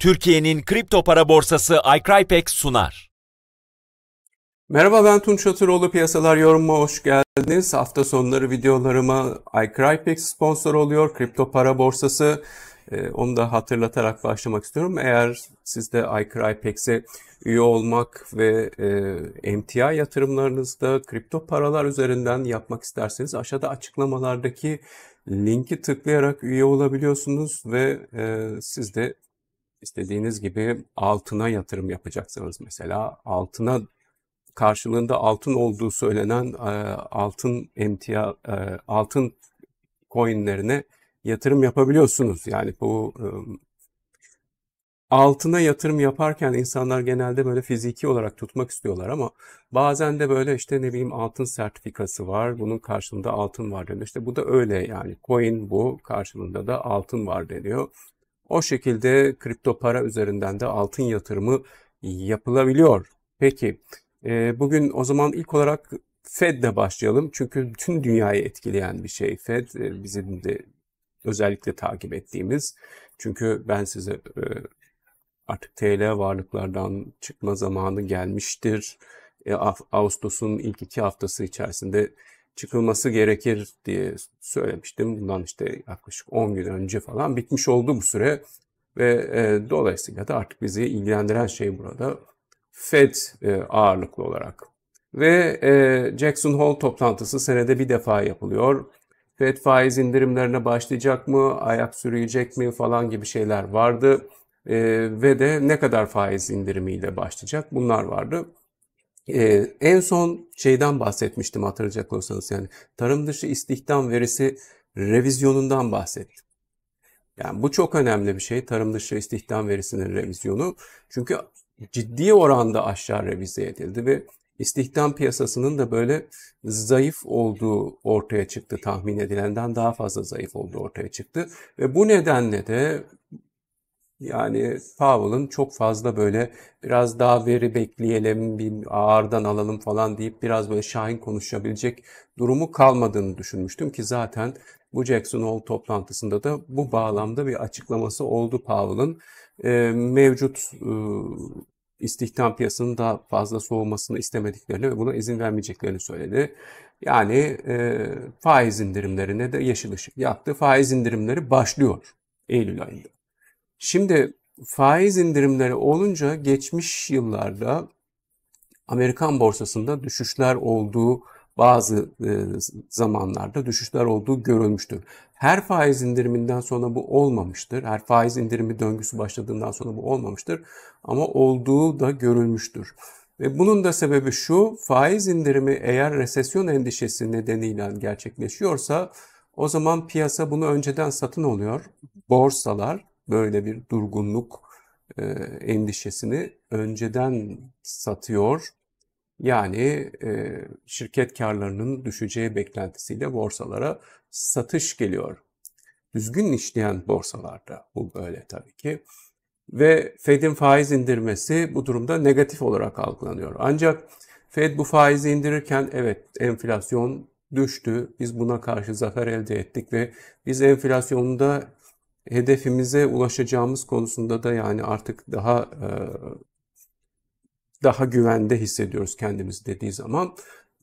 Türkiye'nin kripto para borsası iCrypex sunar. Merhaba ben Tunç Atıroğlu Piyasalar Yorumu'na hoş geldiniz. Hafta sonları videolarıma iCrypex sponsor oluyor. Kripto para borsası. Ee, onu da hatırlatarak başlamak istiyorum. Eğer siz de iCrypex'e üye olmak ve e, MTA yatırımlarınızda kripto paralar üzerinden yapmak isterseniz aşağıda açıklamalardaki linki tıklayarak üye olabiliyorsunuz ve e, siz de istediğiniz gibi altına yatırım yapacaksınız mesela. Altına karşılığında altın olduğu söylenen e, altın emtia e, altın coinlerine yatırım yapabiliyorsunuz. Yani bu e, altına yatırım yaparken insanlar genelde böyle fiziki olarak tutmak istiyorlar ama bazen de böyle işte ne bileyim altın sertifikası var. Bunun karşılığında altın var deniyor. İşte bu da öyle yani coin bu karşılığında da altın var deniyor. O şekilde kripto para üzerinden de altın yatırımı yapılabiliyor. Peki e, bugün o zaman ilk olarak Fed'le başlayalım. Çünkü tüm dünyayı etkileyen bir şey Fed. E, bizim de özellikle takip ettiğimiz. Çünkü ben size e, artık TL varlıklardan çıkma zamanı gelmiştir. Ağustos'un ilk iki haftası içerisinde çıkılması gerekir diye söylemiştim. Bundan işte yaklaşık 10 gün önce falan bitmiş oldu bu süre ve e, dolayısıyla da artık bizi ilgilendiren şey burada Fed e, ağırlıklı olarak. Ve e, Jackson Hole toplantısı senede bir defa yapılıyor. Fed faiz indirimlerine başlayacak mı, ayak sürüyecek mi falan gibi şeyler vardı. E, ve de ne kadar faiz indirimiyle başlayacak bunlar vardı. Ee, en son şeyden bahsetmiştim hatırlayacak olursanız yani tarım dışı istihdam verisi revizyonundan bahsettim. Yani bu çok önemli bir şey tarım dışı istihdam verisinin revizyonu. Çünkü ciddi oranda aşağı revize edildi ve istihdam piyasasının da böyle zayıf olduğu ortaya çıktı tahmin edilenden daha fazla zayıf olduğu ortaya çıktı. Ve bu nedenle de yani Powell'ın çok fazla böyle biraz daha veri bekleyelim, bir ağırdan alalım falan deyip biraz böyle şahin konuşabilecek durumu kalmadığını düşünmüştüm ki zaten bu Jackson Hole toplantısında da bu bağlamda bir açıklaması oldu Powell'ın. E, mevcut e, istihdam piyasının daha fazla soğumasını istemediklerini ve buna izin vermeyeceklerini söyledi. Yani e, faiz indirimlerine de yeşil ışık yaktı. Faiz indirimleri başlıyor Eylül ayında. Şimdi faiz indirimleri olunca geçmiş yıllarda Amerikan borsasında düşüşler olduğu bazı e, zamanlarda düşüşler olduğu görülmüştür. Her faiz indiriminden sonra bu olmamıştır. Her faiz indirimi döngüsü başladığından sonra bu olmamıştır. Ama olduğu da görülmüştür. Ve bunun da sebebi şu, faiz indirimi eğer resesyon endişesi nedeniyle gerçekleşiyorsa o zaman piyasa bunu önceden satın alıyor, borsalar böyle bir durgunluk e, endişesini önceden satıyor. Yani e, şirket karlarının düşeceği beklentisiyle borsalara satış geliyor. Düzgün işleyen borsalarda bu böyle tabii ki. Ve Fed'in faiz indirmesi bu durumda negatif olarak algılanıyor. Ancak Fed bu faizi indirirken evet enflasyon düştü. Biz buna karşı zafer elde ettik ve biz enflasyonda hedefimize ulaşacağımız konusunda da yani artık daha e, daha güvende hissediyoruz kendimizi dediği zaman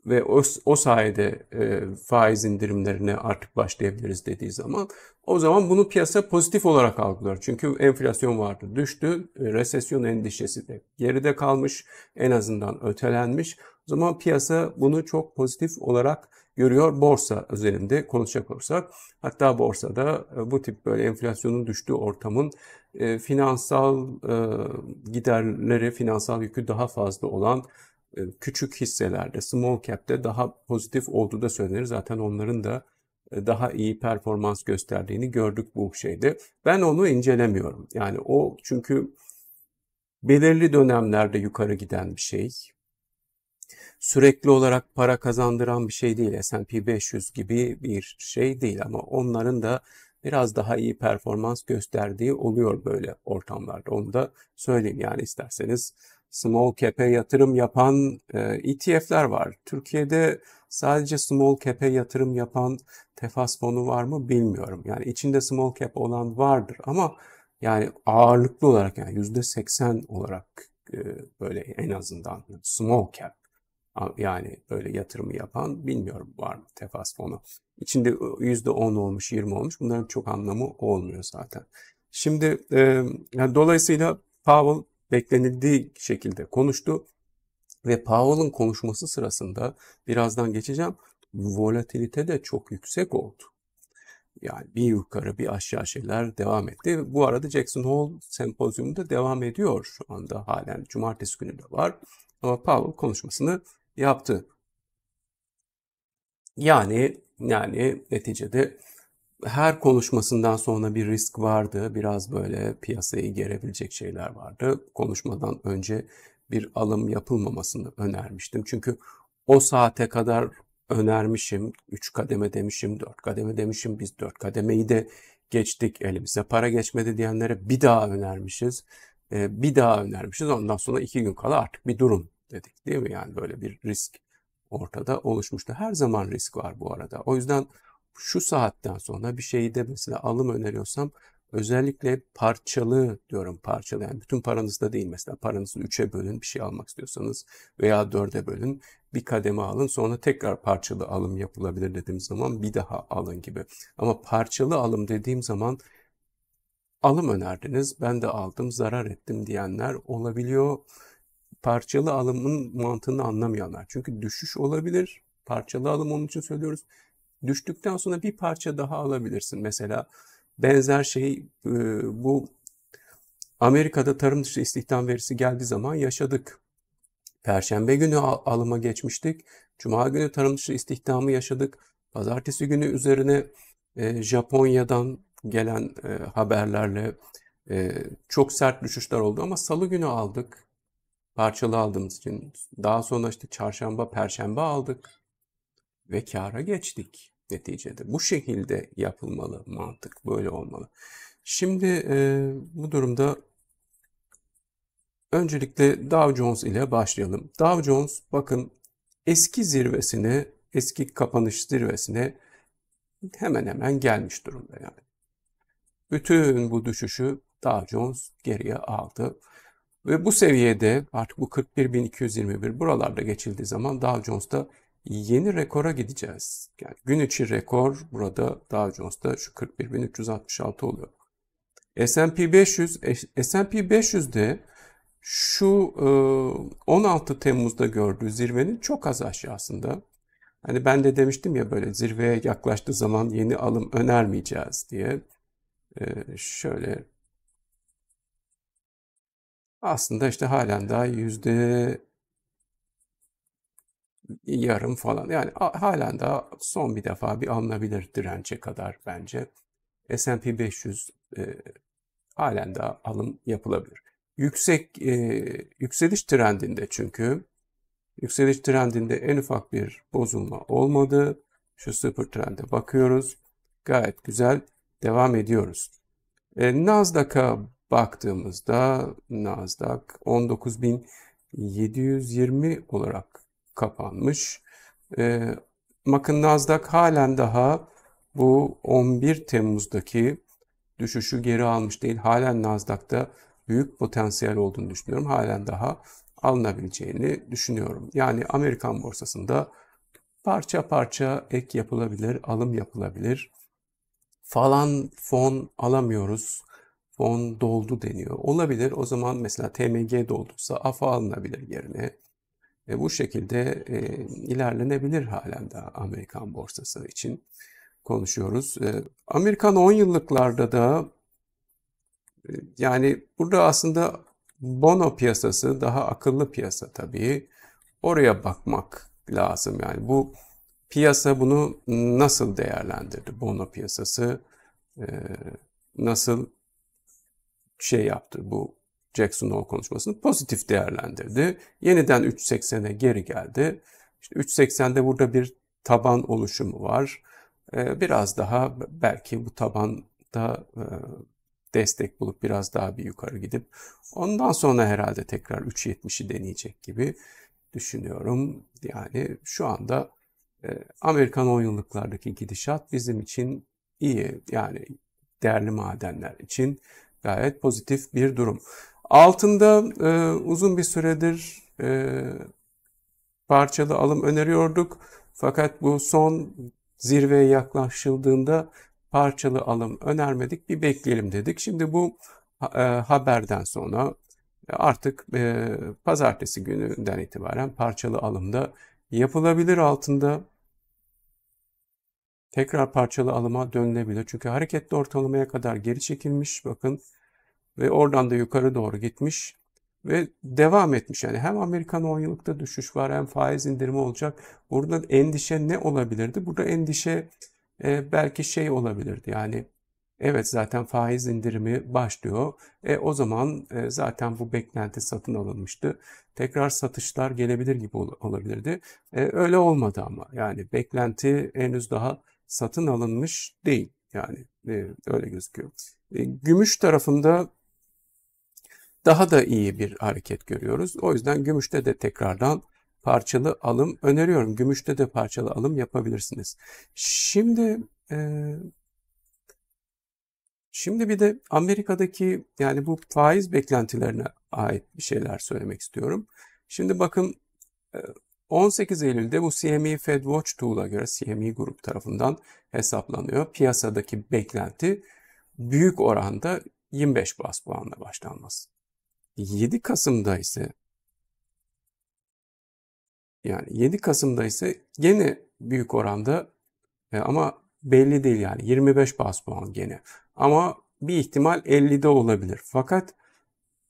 ve o, o sayede e, faiz indirimlerine artık başlayabiliriz dediği zaman o zaman bunu piyasa pozitif olarak algılıyor. Çünkü enflasyon vardı düştü, e, resesyon endişesi de geride kalmış, en azından ötelenmiş. O zaman piyasa bunu çok pozitif olarak görüyor. Borsa üzerinde konuşacak olursak hatta borsada e, bu tip böyle enflasyonun düştüğü ortamın e, finansal e, giderlere, finansal yükü daha fazla olan e, küçük hisselerde, small cap'te daha pozitif olduğu da söylenir. Zaten onların da daha iyi performans gösterdiğini gördük bu şeyde. Ben onu incelemiyorum. Yani o çünkü belirli dönemlerde yukarı giden bir şey sürekli olarak para kazandıran bir şey değil. S&P 500 gibi bir şey değil ama onların da biraz daha iyi performans gösterdiği oluyor böyle ortamlarda. Onu da söyleyeyim yani isterseniz small cap'e yatırım yapan ETF'ler e var. Türkiye'de sadece small cap'e yatırım yapan tefas fonu var mı bilmiyorum. Yani içinde small cap olan vardır ama yani ağırlıklı olarak yani %80 olarak e, böyle en azından small cap yani böyle yatırımı yapan bilmiyorum var mı tefas fonu. İçinde %10 olmuş, 20 olmuş. Bunların çok anlamı olmuyor zaten. Şimdi e, yani dolayısıyla Powell beklenildiği şekilde konuştu ve Powell'ın konuşması sırasında birazdan geçeceğim. Volatilite de çok yüksek oldu. Yani bir yukarı bir aşağı şeyler devam etti. Bu arada Jackson Hole sempozyumu da devam ediyor şu anda halen. Cumartesi günü de var. Ama Powell konuşmasını yaptı. Yani yani neticede her konuşmasından sonra bir risk vardı. Biraz böyle piyasayı gerebilecek şeyler vardı. Konuşmadan önce bir alım yapılmamasını önermiştim. Çünkü o saate kadar önermişim. 3 kademe demişim, 4 kademe demişim. Biz 4 kademeyi de geçtik. Elimize para geçmedi diyenlere bir daha önermişiz. Ee, bir daha önermişiz. Ondan sonra 2 gün kala artık bir durun dedik değil mi? Yani böyle bir risk ortada oluşmuştu. Her zaman risk var bu arada. O yüzden şu saatten sonra bir şeyi de mesela alım öneriyorsam özellikle parçalı diyorum parçalı. Yani bütün paranızda değil mesela paranızı 3'e bölün bir şey almak istiyorsanız veya 4'e bölün bir kademe alın sonra tekrar parçalı alım yapılabilir dediğim zaman bir daha alın gibi. Ama parçalı alım dediğim zaman alım önerdiniz ben de aldım zarar ettim diyenler olabiliyor parçalı alımın mantığını anlamayanlar Çünkü düşüş olabilir. Parçalı alım onun için söylüyoruz. Düştükten sonra bir parça daha alabilirsin. Mesela benzer şey e, bu Amerika'da tarım dışı istihdam verisi geldiği zaman yaşadık. Perşembe günü alıma geçmiştik. Cuma günü tarım dışı istihdamı yaşadık. Pazartesi günü üzerine e, Japonya'dan gelen e, haberlerle çok sert düşüşler oldu ama salı günü aldık parçalı aldığımız için. Daha sonra işte çarşamba, perşembe aldık ve kâra geçtik neticede. Bu şekilde yapılmalı mantık, böyle olmalı. Şimdi e, bu durumda öncelikle Dow Jones ile başlayalım. Dow Jones bakın eski zirvesine, eski kapanış zirvesine hemen hemen gelmiş durumda yani. Bütün bu düşüşü Dow Jones geriye aldı. Ve bu seviyede artık bu 41.221 buralarda geçildiği zaman Dow Jones'ta yeni rekora gideceğiz. Yani gün içi rekor burada Dow Jones'ta şu 41.366 oluyor. S&P 500 S&P 500'de şu 16 e, Temmuz'da gördüğü zirvenin çok az aşağısında. Hani ben de demiştim ya böyle zirveye yaklaştığı zaman yeni alım önermeyeceğiz diye. E, şöyle aslında işte halen daha yüzde yarım falan. Yani halen daha son bir defa bir alınabilir dirence kadar bence. S&P 500 e, halen daha alım yapılabilir. Yüksek e, yükseliş trendinde çünkü yükseliş trendinde en ufak bir bozulma olmadı. Şu sıfır trende bakıyoruz. Gayet güzel devam ediyoruz. E, Nasdaq'a baktığımızda Nasdaq 19.720 olarak kapanmış. E, bakın Nasdaq halen daha bu 11 Temmuz'daki düşüşü geri almış değil. Halen Nasdaq'ta büyük potansiyel olduğunu düşünüyorum. Halen daha alınabileceğini düşünüyorum. Yani Amerikan borsasında parça parça ek yapılabilir, alım yapılabilir. Falan fon alamıyoruz fon doldu deniyor. Olabilir o zaman mesela TMG dolduysa AFA alınabilir yerine. E, bu şekilde e, ilerlenebilir halen de Amerikan borsası için konuşuyoruz. E, Amerikan 10 yıllıklarda da e, yani burada aslında bono piyasası daha akıllı piyasa tabii. Oraya bakmak lazım yani bu piyasa bunu nasıl değerlendirdi? Bono piyasası e, nasıl şey yaptı bu Jackson Hole konuşmasını pozitif değerlendirdi. Yeniden 3.80'e geri geldi. İşte 3.80'de burada bir taban oluşumu var. Ee, biraz daha belki bu tabanda e, destek bulup biraz daha bir yukarı gidip ondan sonra herhalde tekrar 3.70'i deneyecek gibi düşünüyorum. Yani şu anda e, Amerikan 10 yıllıklardaki gidişat bizim için iyi. Yani değerli madenler için Gayet pozitif bir durum. Altında e, uzun bir süredir e, parçalı alım öneriyorduk. Fakat bu son zirveye yaklaşıldığında parçalı alım önermedik bir bekleyelim dedik. Şimdi bu e, haberden sonra e, artık e, pazartesi gününden itibaren parçalı alımda yapılabilir altında Tekrar parçalı alıma dönülebilir. Çünkü hareketli ortalamaya kadar geri çekilmiş bakın ve oradan da yukarı doğru gitmiş ve devam etmiş. Yani hem Amerikan 10 yıllıkta düşüş var hem faiz indirimi olacak. Burada endişe ne olabilirdi? Burada endişe e, belki şey olabilirdi. Yani evet zaten faiz indirimi başlıyor. E, o zaman e, zaten bu beklenti satın alınmıştı. Tekrar satışlar gelebilir gibi ol- olabilirdi. E, öyle olmadı ama. Yani beklenti henüz daha satın alınmış değil. Yani e, öyle gözüküyor. E, gümüş tarafında daha da iyi bir hareket görüyoruz. O yüzden gümüşte de tekrardan parçalı alım öneriyorum. Gümüşte de parçalı alım yapabilirsiniz. Şimdi e, şimdi bir de Amerika'daki yani bu faiz beklentilerine ait bir şeyler söylemek istiyorum. Şimdi bakın e, 18 Eylül'de bu CME Fed Watch Tool'a göre CME grup tarafından hesaplanıyor. Piyasadaki beklenti büyük oranda 25 bas puanla başlanması. 7 Kasım'da ise yani 7 Kasım'da ise gene büyük oranda e, ama belli değil yani 25 bas puan gene. Ama bir ihtimal 50'de olabilir. Fakat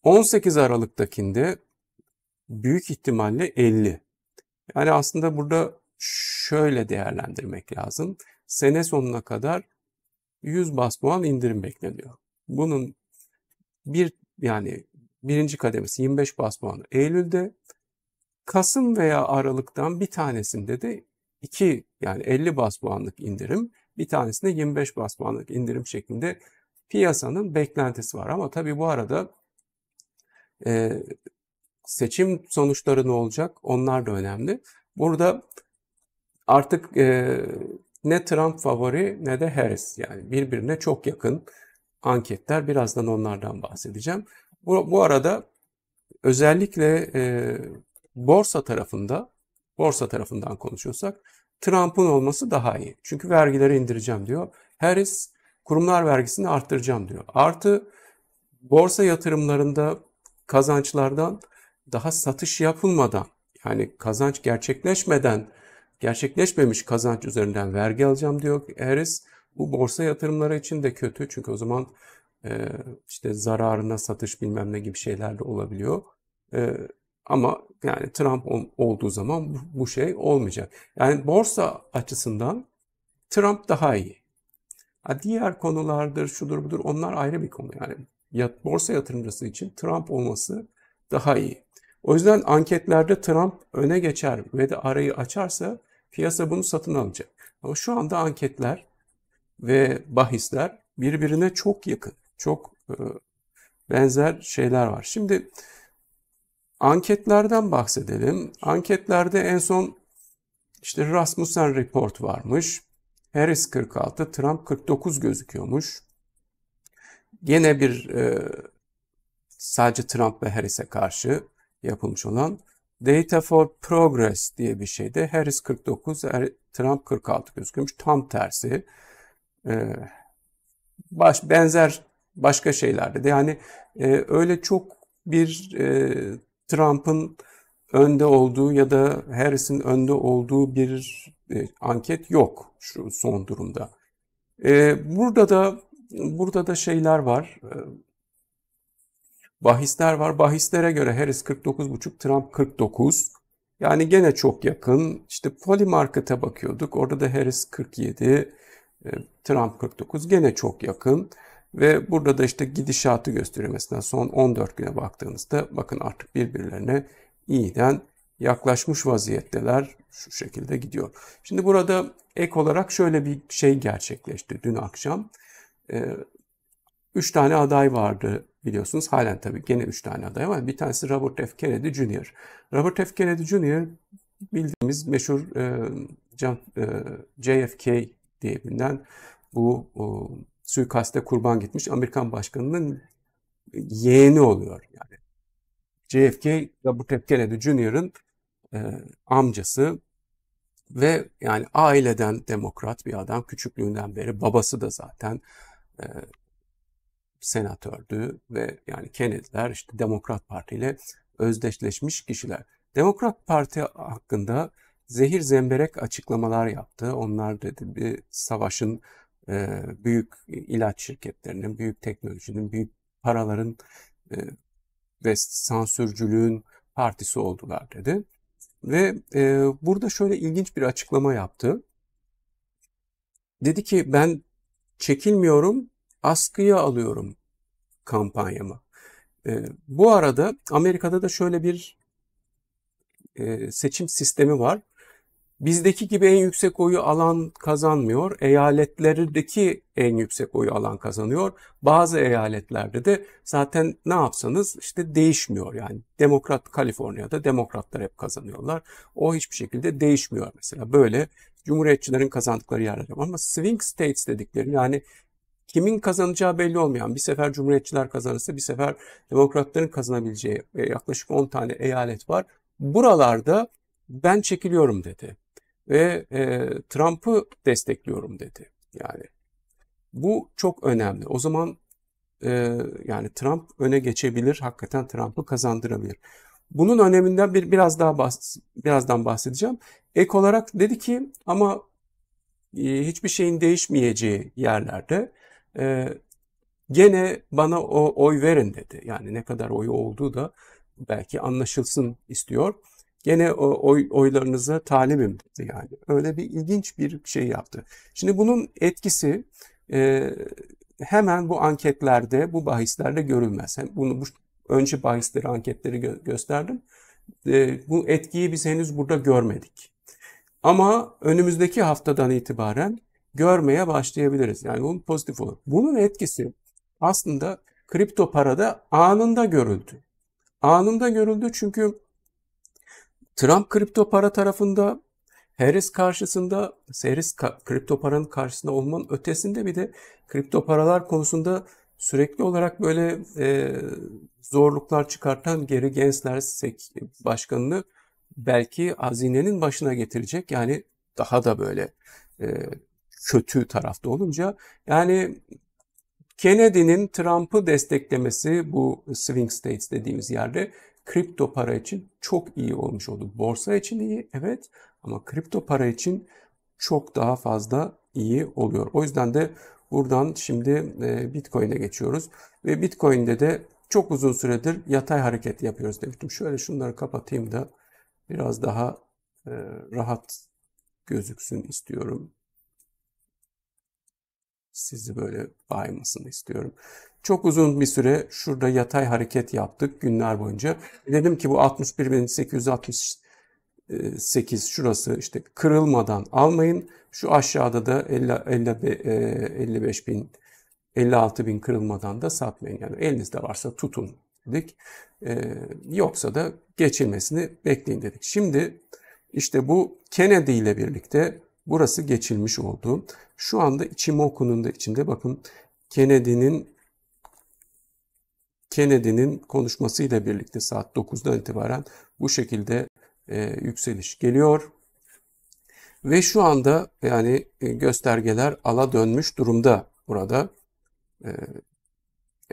18 Aralık'takinde büyük ihtimalle 50. Yani aslında burada şöyle değerlendirmek lazım. Sene sonuna kadar 100 bas puan indirim bekleniyor. Bunun bir yani birinci kademesi 25 bas puan Eylül'de. Kasım veya Aralık'tan bir tanesinde de 2 yani 50 bas puanlık indirim bir tanesinde 25 bas puanlık indirim şeklinde piyasanın beklentisi var. Ama tabii bu arada e, seçim sonuçları ne olacak? Onlar da önemli. Burada artık e, ne Trump favori ne de Harris yani birbirine çok yakın anketler. Birazdan onlardan bahsedeceğim. Bu, bu arada özellikle e, borsa tarafında borsa tarafından konuşuyorsak Trump'ın olması daha iyi. Çünkü vergileri indireceğim diyor. Harris kurumlar vergisini arttıracağım diyor. Artı borsa yatırımlarında kazançlardan daha satış yapılmadan yani kazanç gerçekleşmeden gerçekleşmemiş kazanç üzerinden vergi alacağım diyor Eris. Bu borsa yatırımları için de kötü çünkü o zaman e, işte zararına satış bilmem ne gibi şeyler de olabiliyor. E, ama yani Trump olduğu zaman bu şey olmayacak. Yani borsa açısından Trump daha iyi. Ha, diğer konulardır, şudur budur onlar ayrı bir konu. Yani yat, borsa yatırımcısı için Trump olması daha iyi. O yüzden anketlerde Trump öne geçer ve de arayı açarsa piyasa bunu satın alacak. Ama şu anda anketler ve bahisler birbirine çok yakın, çok e, benzer şeyler var. Şimdi anketlerden bahsedelim. Anketlerde en son işte Rasmussen Report varmış. Harris 46, Trump 49 gözüküyormuş. Gene bir e, sadece Trump ve Harris'e karşı yapılmış olan Data for Progress diye bir şeyde Harris 49, er, Trump 46 gözükmüş. Tam tersi. Ee, baş, benzer başka şeylerdi yani e, öyle çok bir e, Trump'ın önde olduğu ya da Harris'in önde olduğu bir e, anket yok şu son durumda. burada da burada da şeyler var. Bahisler var. Bahislere göre Harris 49,5, Trump 49. Yani gene çok yakın. İşte Polymarket'e bakıyorduk. Orada da Harris 47, e, Trump 49 gene çok yakın. Ve burada da işte gidişatı gösteriyor. Mesela son 14 güne baktığınızda bakın artık birbirlerine iyiden yaklaşmış vaziyetteler şu şekilde gidiyor. Şimdi burada ek olarak şöyle bir şey gerçekleşti dün akşam. E, 3 tane aday vardı biliyorsunuz. Halen tabii gene 3 tane aday var. Bir tanesi Robert F. Kennedy Jr. Robert F. Kennedy Jr. bildiğimiz meşhur e, e, JFK diye bilinen bu o, suikaste kurban gitmiş Amerikan başkanının yeğeni oluyor. Yani JFK Robert F. Kennedy Jr.'ın e, amcası ve yani aileden demokrat bir adam küçüklüğünden beri babası da zaten e, senatördü ve yani Kennedy'ler işte Demokrat Parti ile özdeşleşmiş kişiler. Demokrat Parti hakkında zehir zemberek açıklamalar yaptı. Onlar dedi bir savaşın e, büyük ilaç şirketlerinin, büyük teknolojinin, büyük paraların e, ve sansürcülüğün partisi oldular dedi. Ve e, burada şöyle ilginç bir açıklama yaptı. Dedi ki ben çekilmiyorum askıya alıyorum kampanyamı. E, bu arada Amerika'da da şöyle bir e, seçim sistemi var. Bizdeki gibi en yüksek oyu alan kazanmıyor. Eyaletlerdeki en yüksek oyu alan kazanıyor. Bazı eyaletlerde de zaten ne yapsanız işte değişmiyor. Yani Demokrat Kaliforniya'da demokratlar hep kazanıyorlar. O hiçbir şekilde değişmiyor mesela. Böyle Cumhuriyetçilerin kazandıkları yerler ama swing states dedikleri yani kimin kazanacağı belli olmayan, bir sefer Cumhuriyetçiler kazanırsa bir sefer demokratların kazanabileceği e, yaklaşık 10 tane eyalet var. Buralarda ben çekiliyorum dedi ve e, Trump'ı destekliyorum dedi. Yani bu çok önemli. O zaman e, yani Trump öne geçebilir, hakikaten Trump'ı kazandırabilir. Bunun öneminden bir biraz daha bahs birazdan bahsedeceğim. Ek olarak dedi ki ama e, hiçbir şeyin değişmeyeceği yerlerde e, gene bana o oy verin dedi. Yani ne kadar oyu olduğu da belki anlaşılsın istiyor. Gene o oy, oylarınıza talimim dedi yani. Öyle bir ilginç bir şey yaptı. Şimdi bunun etkisi e, hemen bu anketlerde, bu bahislerde görülmez. Hem bunu bu önce bahisleri, anketleri gö- gösterdim. E, bu etkiyi biz henüz burada görmedik. Ama önümüzdeki haftadan itibaren görmeye başlayabiliriz. Yani bunun pozitif olur. Bunun etkisi aslında kripto parada anında görüldü. Anında görüldü çünkü Trump kripto para tarafında Harris karşısında, Harris ka- kripto paranın karşısında olmanın ötesinde bir de kripto paralar konusunda sürekli olarak böyle e, zorluklar çıkartan geri Gary sek başkanını belki hazinenin başına getirecek. Yani daha da böyle e, kötü tarafta olunca yani Kennedy'nin Trump'ı desteklemesi bu swing states dediğimiz yerde kripto para için çok iyi olmuş oldu. Borsa için iyi evet ama kripto para için çok daha fazla iyi oluyor. O yüzden de buradan şimdi e, Bitcoin'e geçiyoruz ve Bitcoin'de de çok uzun süredir yatay hareket yapıyoruz demiştim. Şöyle şunları kapatayım da biraz daha e, rahat gözüksün istiyorum sizi böyle baymasını istiyorum. Çok uzun bir süre şurada yatay hareket yaptık günler boyunca. Dedim ki bu 61.868 şurası işte kırılmadan almayın. Şu aşağıda da 50, 50, 55 bin 56 bin kırılmadan da satmayın. Yani elinizde varsa tutun dedik. E, yoksa da geçilmesini bekleyin dedik. Şimdi işte bu Kennedy ile birlikte Burası geçilmiş oldu. Şu anda Ichimoku'nun da içinde bakın Kennedy'nin Kennedy'nin konuşmasıyla birlikte saat 9'dan itibaren bu şekilde e, yükseliş geliyor. Ve şu anda yani e, göstergeler ala dönmüş durumda burada. E,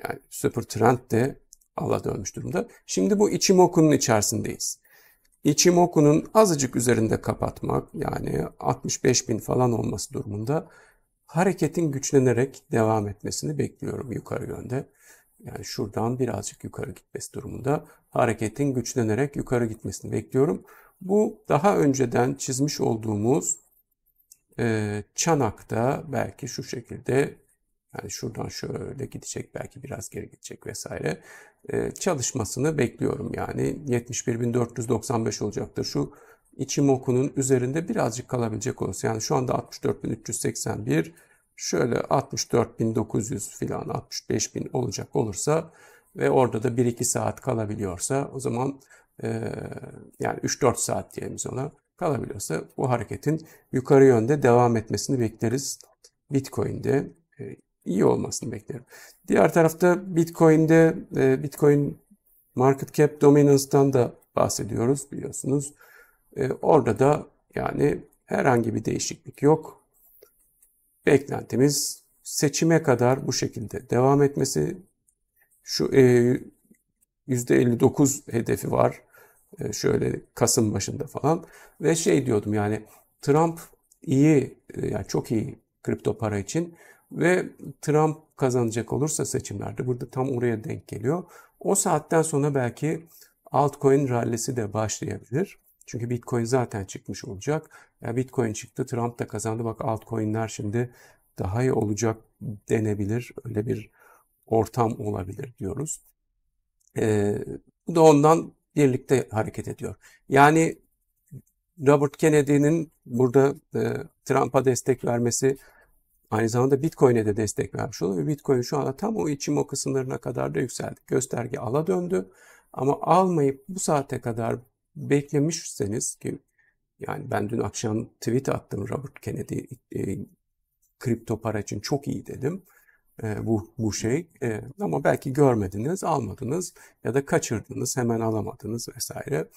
yani süper trend de ala dönmüş durumda. Şimdi bu Ichimoku'nun içerisindeyiz. Ichimoku'nun azıcık üzerinde kapatmak yani 65 bin falan olması durumunda hareketin güçlenerek devam etmesini bekliyorum yukarı yönde. Yani şuradan birazcık yukarı gitmesi durumunda hareketin güçlenerek yukarı gitmesini bekliyorum. Bu daha önceden çizmiş olduğumuz e, çanakta belki şu şekilde yani şuradan şöyle gidecek belki biraz geri gidecek vesaire. Ee, çalışmasını bekliyorum yani 71.495 olacaktır. Şu Ichimoku'nun üzerinde birazcık kalabilecek olursa yani şu anda 64.381 şöyle 64.900 filan 65.000 olacak olursa ve orada da 1-2 saat kalabiliyorsa o zaman e, yani 3-4 saat diyelim ona kalabiliyorsa bu hareketin yukarı yönde devam etmesini bekleriz. Bitcoin'de e, iyi olmasını beklerim. Diğer tarafta Bitcoin'de e, Bitcoin market cap dominance'dan da bahsediyoruz biliyorsunuz. E, orada da yani herhangi bir değişiklik yok. Beklentimiz seçime kadar bu şekilde devam etmesi. Şu e, %59 hedefi var. E, şöyle Kasım başında falan ve şey diyordum yani Trump iyi e, yani çok iyi kripto para için ve Trump kazanacak olursa seçimlerde burada tam oraya denk geliyor. O saatten sonra belki altcoin rallisi de başlayabilir. Çünkü Bitcoin zaten çıkmış olacak. Ya yani Bitcoin çıktı, Trump da kazandı. Bak altcoin'ler şimdi daha iyi olacak denebilir. Öyle bir ortam olabilir diyoruz. Ee, bu da ondan birlikte hareket ediyor. Yani Robert Kennedy'nin burada e, Trump'a destek vermesi Aynı zamanda Bitcoin'e de destek vermiş oldu ve Bitcoin şu anda tam o o kısımlarına kadar da yükseldi. Gösterge ala döndü ama almayıp bu saate kadar beklemişseniz ki yani ben dün akşam tweet attım Robert Kennedy e, kripto para için çok iyi dedim. E, bu bu şey e, ama belki görmediniz, almadınız ya da kaçırdınız, hemen alamadınız vesaire.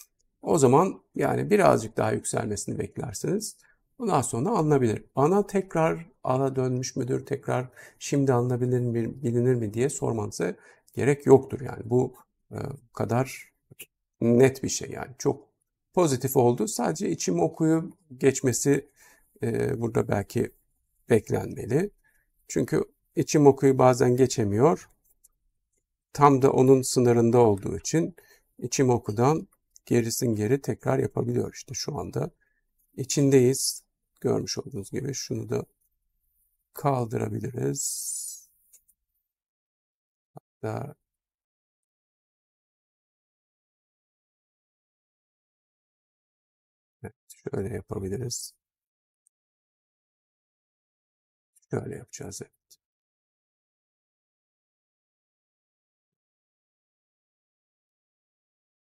O zaman yani birazcık daha yükselmesini beklersiniz. Bundan sonra alınabilir. Ana tekrar ala dönmüş müdür, tekrar şimdi alınabilir mi, bilinir mi diye sormanıza gerek yoktur. Yani bu e, kadar net bir şey yani çok pozitif oldu. Sadece içim okuyup geçmesi e, burada belki beklenmeli. Çünkü içim okuyu bazen geçemiyor. Tam da onun sınırında olduğu için içim okudan gerisin geri tekrar yapabiliyor. İşte şu anda içindeyiz görmüş olduğunuz gibi şunu da kaldırabiliriz. Hatta evet, şöyle yapabiliriz. Şöyle yapacağız.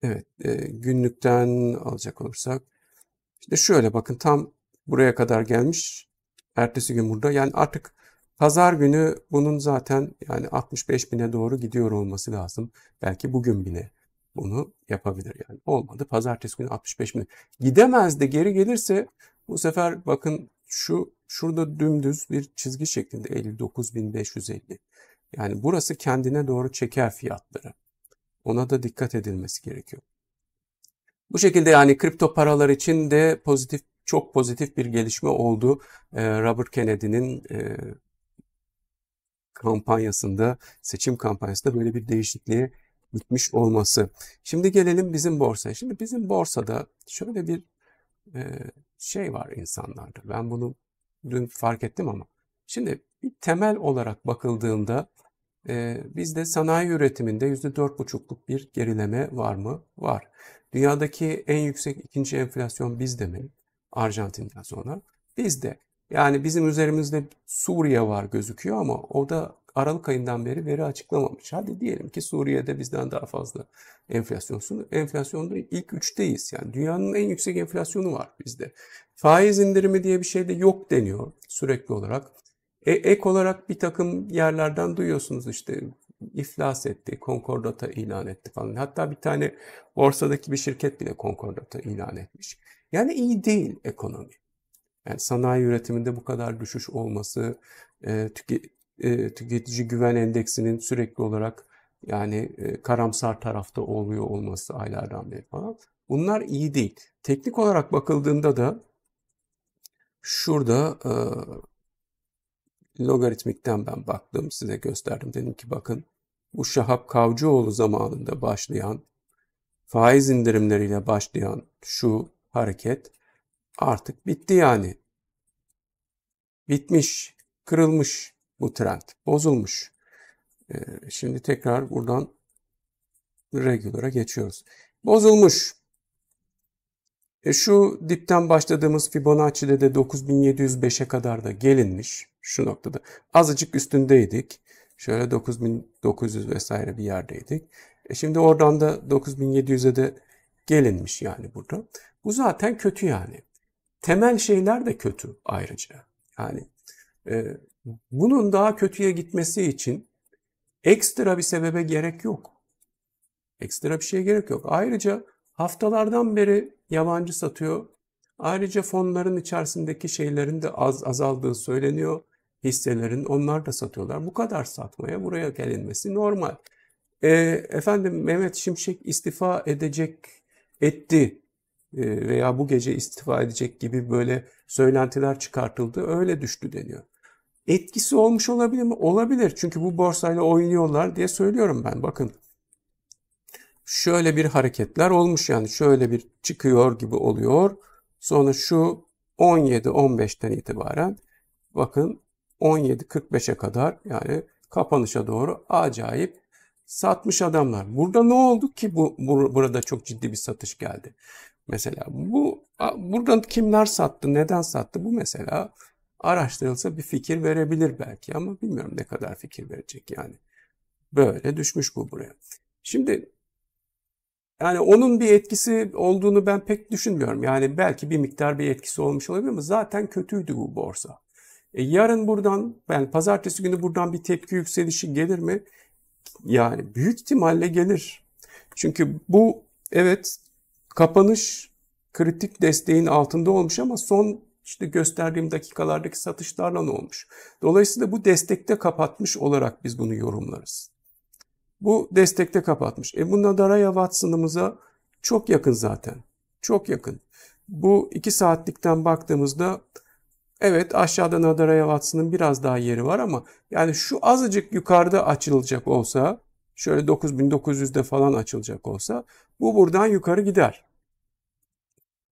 Evet. Evet, günlükten alacak olursak. İşte şöyle bakın tam buraya kadar gelmiş. Ertesi gün burada. Yani artık pazar günü bunun zaten yani 65 bine doğru gidiyor olması lazım. Belki bugün bile bunu yapabilir yani. Olmadı. Pazartesi günü 65 bin. Gidemez de geri gelirse bu sefer bakın şu şurada dümdüz bir çizgi şeklinde 59.550. Yani burası kendine doğru çeker fiyatları. Ona da dikkat edilmesi gerekiyor. Bu şekilde yani kripto paralar için de pozitif çok pozitif bir gelişme oldu. Ee, Robert Kennedy'nin e, kampanyasında, seçim kampanyasında böyle bir değişikliğe gitmiş olması. Şimdi gelelim bizim borsaya. Şimdi bizim borsada şöyle bir e, şey var insanlarda. Ben bunu dün fark ettim ama. Şimdi bir temel olarak bakıldığında e, bizde sanayi üretiminde yüzde dört buçukluk bir gerileme var mı? Var. Dünyadaki en yüksek ikinci enflasyon bizde mi? Arjantin'den sonra. Biz de yani bizim üzerimizde Suriye var gözüküyor ama o da Aralık ayından beri veri açıklamamış. Hadi diyelim ki Suriye'de bizden daha fazla enflasyonsun. Enflasyonda ilk üçteyiz. Yani dünyanın en yüksek enflasyonu var bizde. Faiz indirimi diye bir şey de yok deniyor sürekli olarak. E, ek olarak bir takım yerlerden duyuyorsunuz işte iflas etti, konkordata ilan etti falan. Hatta bir tane borsadaki bir şirket bile konkordata ilan etmiş. Yani iyi değil ekonomi. Yani sanayi üretiminde bu kadar düşüş olması, e, tüke, e, tüketici güven endeksinin sürekli olarak yani e, karamsar tarafta oluyor olması aylardan beri falan. Bunlar iyi değil. Teknik olarak bakıldığında da şurada e, logaritmikten ben baktım size gösterdim. Dedim ki bakın bu Şahap Kavcıoğlu zamanında başlayan faiz indirimleriyle başlayan şu hareket artık bitti yani. Bitmiş, kırılmış bu trend, bozulmuş. Ee, şimdi tekrar buradan regular'a geçiyoruz. Bozulmuş. E şu dipten başladığımız Fibonacci'de de 9705'e kadar da gelinmiş şu noktada. Azıcık üstündeydik. Şöyle 9900 vesaire bir yerdeydik. E şimdi oradan da 9700'e de gelinmiş yani burada. Bu zaten kötü yani. Temel şeyler de kötü ayrıca. Yani e, bunun daha kötüye gitmesi için ekstra bir sebebe gerek yok. Ekstra bir şeye gerek yok. Ayrıca haftalardan beri yabancı satıyor. Ayrıca fonların içerisindeki şeylerin de az azaldığı söyleniyor. Hisselerin onlar da satıyorlar. Bu kadar satmaya buraya gelinmesi normal. E, efendim Mehmet Şimşek istifa edecek etti e, veya bu gece istifa edecek gibi böyle söylentiler çıkartıldı. Öyle düştü deniyor. Etkisi olmuş olabilir mi? Olabilir. Çünkü bu borsayla oynuyorlar diye söylüyorum ben. Bakın şöyle bir hareketler olmuş yani şöyle bir çıkıyor gibi oluyor. Sonra şu 17-15'ten itibaren bakın 17-45'e kadar yani kapanışa doğru acayip satmış adamlar. Burada ne oldu ki bu, burada çok ciddi bir satış geldi. Mesela bu buradan kimler sattı, neden sattı bu mesela araştırılsa bir fikir verebilir belki ama bilmiyorum ne kadar fikir verecek yani. Böyle düşmüş bu buraya. Şimdi yani onun bir etkisi olduğunu ben pek düşünmüyorum. Yani belki bir miktar bir etkisi olmuş olabilir ama zaten kötüydü bu borsa. E yarın buradan yani pazartesi günü buradan bir tepki yükselişi gelir mi? Yani büyük ihtimalle gelir. Çünkü bu evet Kapanış kritik desteğin altında olmuş ama son işte gösterdiğim dakikalardaki satışlarla ne olmuş. Dolayısıyla bu destekte kapatmış olarak biz bunu yorumlarız. Bu destekte kapatmış. E bu Nadaraya Watson'ımıza çok yakın zaten. Çok yakın. Bu iki saatlikten baktığımızda evet aşağıda Nadaraya Watson'ın biraz daha yeri var ama yani şu azıcık yukarıda açılacak olsa şöyle 9900'de falan açılacak olsa bu buradan yukarı gider.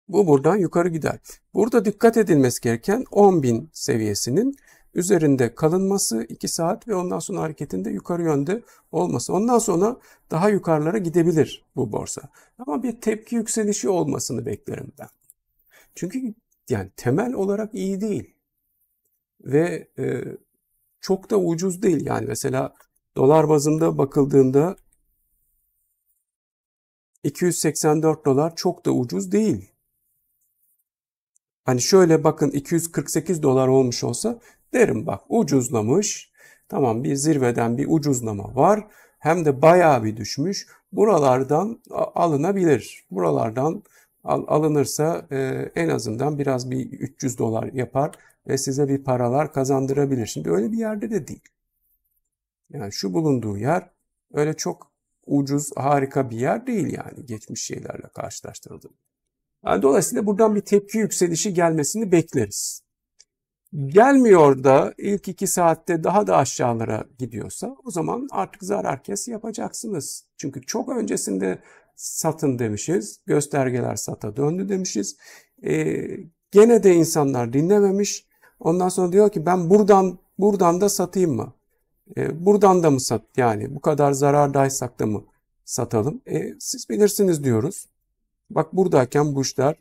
Bu buradan yukarı gider. Burada dikkat edilmesi gereken 10.000 seviyesinin üzerinde kalınması 2 saat ve ondan sonra hareketinde yukarı yönde olması. Ondan sonra daha yukarılara gidebilir bu borsa. Ama bir tepki yükselişi olmasını beklerim ben. Çünkü yani temel olarak iyi değil. Ve e, çok da ucuz değil yani mesela dolar bazında bakıldığında 284 dolar çok da ucuz değil. Hani şöyle bakın 248 dolar olmuş olsa derim bak ucuzlamış. Tamam bir zirveden bir ucuzlama var. Hem de bayağı bir düşmüş. Buralardan alınabilir. Buralardan alınırsa e, en azından biraz bir 300 dolar yapar ve size bir paralar kazandırabilir. Şimdi öyle bir yerde de değil. Yani şu bulunduğu yer öyle çok ucuz, harika bir yer değil yani geçmiş şeylerle karşılaştırıldığında. Yani Dolayısıyla buradan bir tepki yükselişi gelmesini bekleriz. Gelmiyor da ilk iki saatte daha da aşağılara gidiyorsa o zaman artık zarar kes yapacaksınız. Çünkü çok öncesinde satın demişiz, göstergeler sata döndü demişiz. Ee, gene de insanlar dinlememiş. Ondan sonra diyor ki ben buradan buradan da satayım mı? Ee, buradan da mı sat? Yani bu kadar zarardaysak da mı satalım? Ee, siz bilirsiniz diyoruz. Bak buradayken bu işler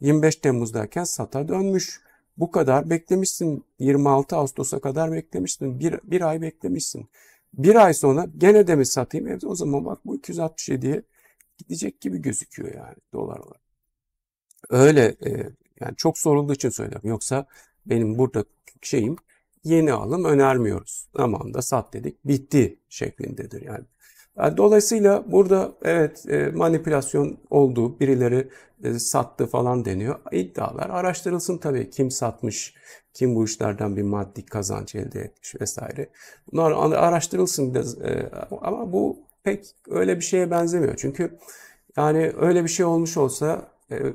25 Temmuz'dayken sata dönmüş. Bu kadar beklemişsin. 26 Ağustos'a kadar beklemişsin. Bir, bir ay beklemişsin. Bir ay sonra gene de mi satayım? evde o zaman bak bu 267'ye gidecek gibi gözüküyor yani dolar olarak. Öyle e, yani çok sorulduğu için söylüyorum. Yoksa benim burada şeyim yeni alım önermiyoruz. Zamanında sat dedik bitti şeklindedir yani. Dolayısıyla burada evet e, manipülasyon oldu, birileri e, sattı falan deniyor. İddialar araştırılsın tabii. Kim satmış, kim bu işlerden bir maddi kazanç elde etmiş vesaire. Bunlar araştırılsın biraz e, ama bu pek öyle bir şeye benzemiyor. Çünkü yani öyle bir şey olmuş olsa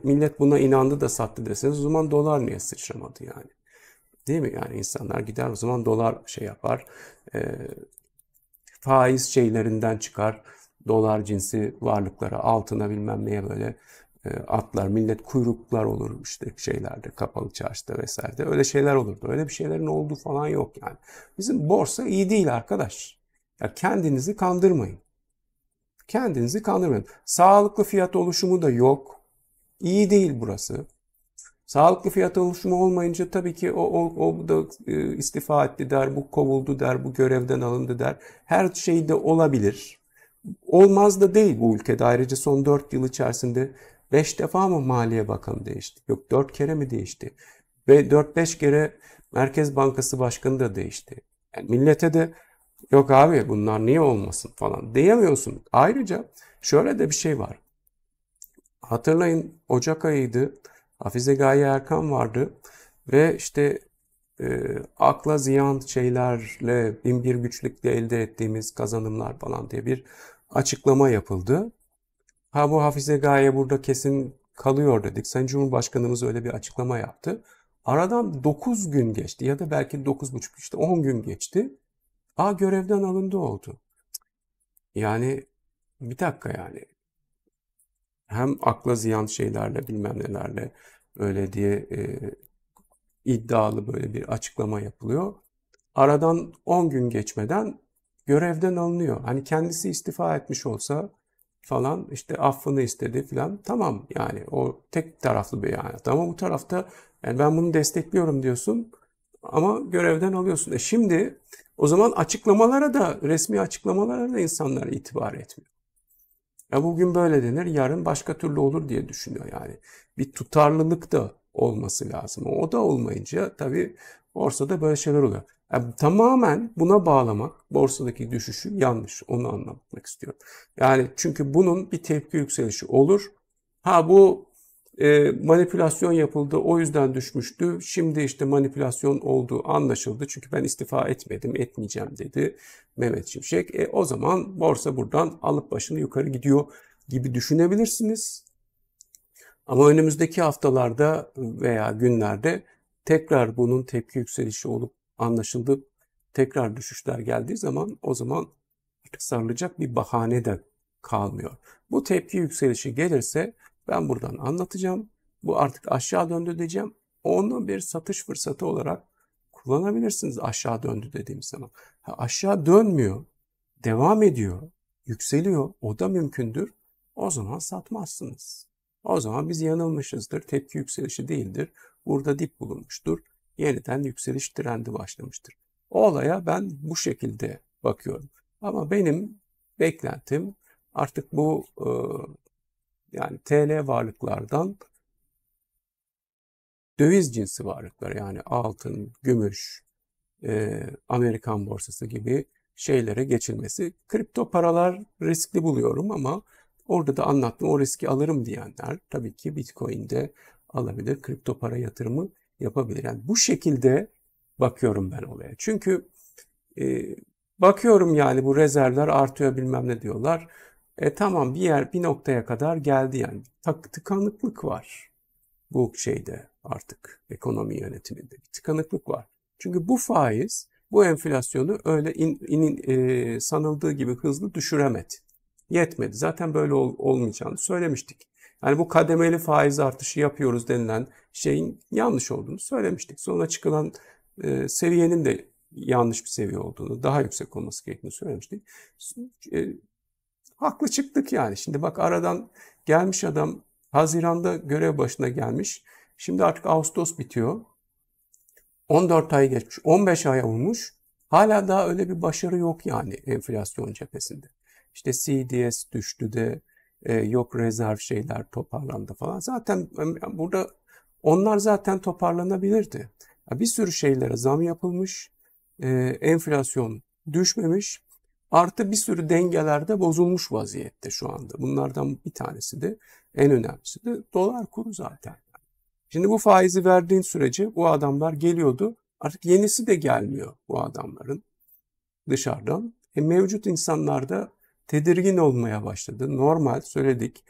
millet buna inandı da sattı deseniz o zaman dolar niye sıçramadı yani? Değil mi? Yani insanlar gider o zaman dolar şey yapar, faiz şeylerinden çıkar. Dolar cinsi varlıklara, altına bilmem neye böyle e, atlar, millet kuyruklar olur işte şeylerde, kapalı çarşıda vesairede. Öyle şeyler olurdu. Öyle bir şeylerin olduğu falan yok yani. Bizim borsa iyi değil arkadaş. Ya kendinizi kandırmayın. Kendinizi kandırmayın. Sağlıklı fiyat oluşumu da yok. İyi değil burası. Sağlıklı fiyat oluşumu olmayınca tabii ki o, o, o da e, istifa etti der, bu kovuldu der, bu görevden alındı der. Her şey de olabilir. Olmaz da değil bu ülkede ayrıca son 4 yıl içerisinde 5 defa mı Maliye Bakanı değişti? Yok 4 kere mi değişti? Ve 4-5 kere Merkez Bankası Başkanı da değişti. Yani millete de yok abi bunlar niye olmasın falan diyemiyorsun. Ayrıca şöyle de bir şey var. Hatırlayın Ocak ayıydı. Hafize Gaye Erkan vardı ve işte e, akla ziyan şeylerle binbir güçlükle elde ettiğimiz kazanımlar falan diye bir açıklama yapıldı. Ha bu Hafize Gaye burada kesin kalıyor dedik. Sayın Cumhurbaşkanımız öyle bir açıklama yaptı. Aradan 9 gün geçti ya da belki 9,5 işte 10 gün geçti. A görevden alındı oldu. Yani bir dakika yani. Hem akla ziyan şeylerle bilmem nelerle öyle diye e, iddialı böyle bir açıklama yapılıyor. Aradan 10 gün geçmeden görevden alınıyor. Hani kendisi istifa etmiş olsa falan işte affını istedi falan tamam yani o tek taraflı bir yani. Ama bu tarafta yani ben bunu destekliyorum diyorsun ama görevden alıyorsun. E şimdi o zaman açıklamalara da resmi açıklamalara da insanlar itibar etmiyor. Ya bugün böyle denir, yarın başka türlü olur diye düşünüyor yani. Bir tutarlılık da olması lazım. O da olmayınca tabii borsada böyle şeyler oluyor. Yani tamamen buna bağlamak borsadaki düşüşü yanlış. Onu anlatmak istiyorum. Yani çünkü bunun bir tepki yükselişi olur. Ha bu ee, manipülasyon yapıldı o yüzden düşmüştü. Şimdi işte manipülasyon olduğu anlaşıldı. Çünkü ben istifa etmedim, etmeyeceğim dedi Mehmet Şimşek. E, o zaman borsa buradan alıp başını yukarı gidiyor gibi düşünebilirsiniz. Ama önümüzdeki haftalarda veya günlerde tekrar bunun tepki yükselişi olup anlaşıldı. Tekrar düşüşler geldiği zaman o zaman artık sarılacak bir bahane de kalmıyor. Bu tepki yükselişi gelirse ben buradan anlatacağım. Bu artık aşağı döndü diyeceğim. Onu bir satış fırsatı olarak kullanabilirsiniz aşağı döndü dediğim zaman. Ha, aşağı dönmüyor, devam ediyor, yükseliyor. O da mümkündür. O zaman satmazsınız. O zaman biz yanılmışızdır. Tepki yükselişi değildir. Burada dip bulunmuştur. Yeniden yükseliş trendi başlamıştır. O olaya ben bu şekilde bakıyorum. Ama benim beklentim artık bu e, yani TL varlıklardan döviz cinsi varlıklar yani altın, gümüş, e, Amerikan borsası gibi şeylere geçilmesi. Kripto paralar riskli buluyorum ama orada da anlattım o riski alırım diyenler tabii ki Bitcoin'de alabilir, kripto para yatırımı yapabilir. Yani bu şekilde bakıyorum ben olaya. Çünkü e, bakıyorum yani bu rezervler artıyor bilmem ne diyorlar. E tamam bir yer bir noktaya kadar geldi yani. Tak, tıkanıklık var bu şeyde artık ekonomi yönetiminde bir tıkanıklık var. Çünkü bu faiz bu enflasyonu öyle in, in, e, sanıldığı gibi hızlı düşüremedi. Yetmedi. Zaten böyle ol, olmayacağını söylemiştik. Yani bu kademeli faiz artışı yapıyoruz denilen şeyin yanlış olduğunu söylemiştik. Sonra çıkılan e, seviyenin de yanlış bir seviye olduğunu, daha yüksek olması gerektiğini söylemiştik. E, Haklı çıktık yani. Şimdi bak aradan gelmiş adam Haziran'da görev başına gelmiş. Şimdi artık Ağustos bitiyor. 14 ay geçmiş, 15 ay olmuş. Hala daha öyle bir başarı yok yani enflasyon cephesinde. İşte CDS düştü de e, yok rezerv şeyler toparlandı falan. Zaten burada onlar zaten toparlanabilirdi. Bir sürü şeylere zam yapılmış, e, enflasyon düşmemiş. Artı bir sürü dengelerde bozulmuş vaziyette şu anda. Bunlardan bir tanesi de en önemlisi de dolar kuru zaten. Şimdi bu faizi verdiğin sürece bu adamlar geliyordu. Artık yenisi de gelmiyor bu adamların dışarıdan. E, mevcut insanlar da tedirgin olmaya başladı. Normal söyledik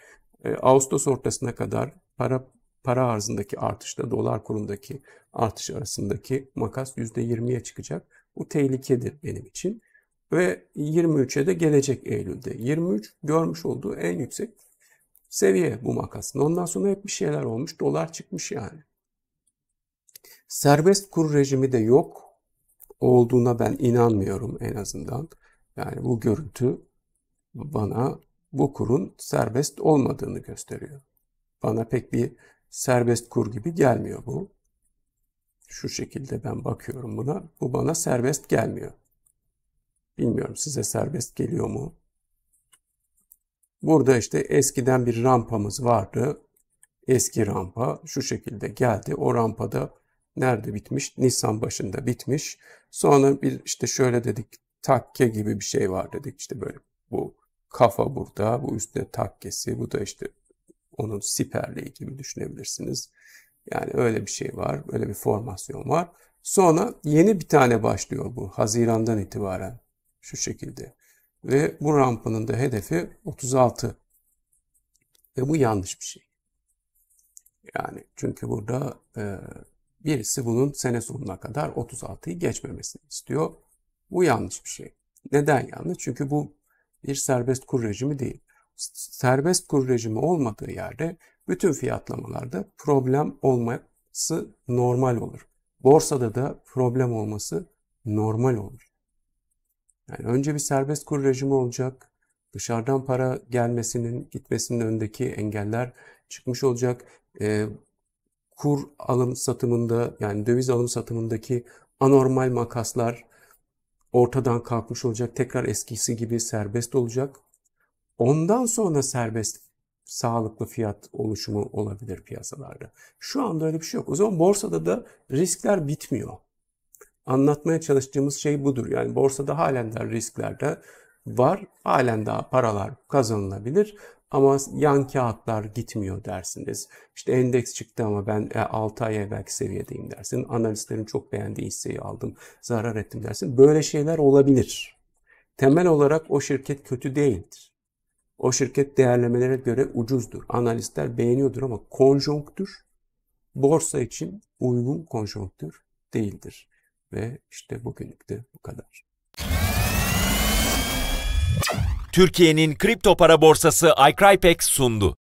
e, Ağustos ortasına kadar para para arzındaki artışla dolar kurundaki artış arasındaki makas %20'ye çıkacak. Bu tehlikedir benim için ve 23'e de gelecek Eylül'de. 23 görmüş olduğu en yüksek seviye bu makasın. Ondan sonra hep bir şeyler olmuş. Dolar çıkmış yani. Serbest kur rejimi de yok olduğuna ben inanmıyorum en azından. Yani bu görüntü bana bu kurun serbest olmadığını gösteriyor. Bana pek bir serbest kur gibi gelmiyor bu. Şu şekilde ben bakıyorum buna. Bu bana serbest gelmiyor. Bilmiyorum size serbest geliyor mu? Burada işte eskiden bir rampamız vardı. Eski rampa şu şekilde geldi. O rampada nerede bitmiş? Nisan başında bitmiş. Sonra bir işte şöyle dedik takke gibi bir şey var dedik. İşte böyle bu kafa burada, bu üstte takkesi, bu da işte onun siperliği gibi düşünebilirsiniz. Yani öyle bir şey var, öyle bir formasyon var. Sonra yeni bir tane başlıyor bu Haziran'dan itibaren. Şu şekilde. Ve bu rampanın da hedefi 36. Ve bu yanlış bir şey. Yani çünkü burada e, birisi bunun sene sonuna kadar 36'yı geçmemesini istiyor. Bu yanlış bir şey. Neden yanlış? Çünkü bu bir serbest kur rejimi değil. Serbest kur rejimi olmadığı yerde bütün fiyatlamalarda problem olması normal olur. Borsada da problem olması normal olur. Yani önce bir serbest kur rejimi olacak. Dışarıdan para gelmesinin, gitmesinin önündeki engeller çıkmış olacak. E, kur alım satımında yani döviz alım satımındaki anormal makaslar ortadan kalkmış olacak. Tekrar eskisi gibi serbest olacak. Ondan sonra serbest sağlıklı fiyat oluşumu olabilir piyasalarda. Şu anda öyle bir şey yok. O zaman borsada da riskler bitmiyor anlatmaya çalıştığımız şey budur. Yani borsada halen daha riskler de var. Halen daha paralar kazanılabilir ama yan kağıtlar gitmiyor dersiniz. İşte endeks çıktı ama ben 6 e, ay evvelki seviyedeyim dersin. Analistlerin çok beğendiği hisseyi aldım, zarar ettim dersin. Böyle şeyler olabilir. Temel olarak o şirket kötü değildir. O şirket değerlemelere göre ucuzdur. Analistler beğeniyordur ama konjonktür borsa için uygun konjonktür değildir. Ve işte bugünlük de bu kadar. Türkiye'nin kripto para borsası iCrypex sundu.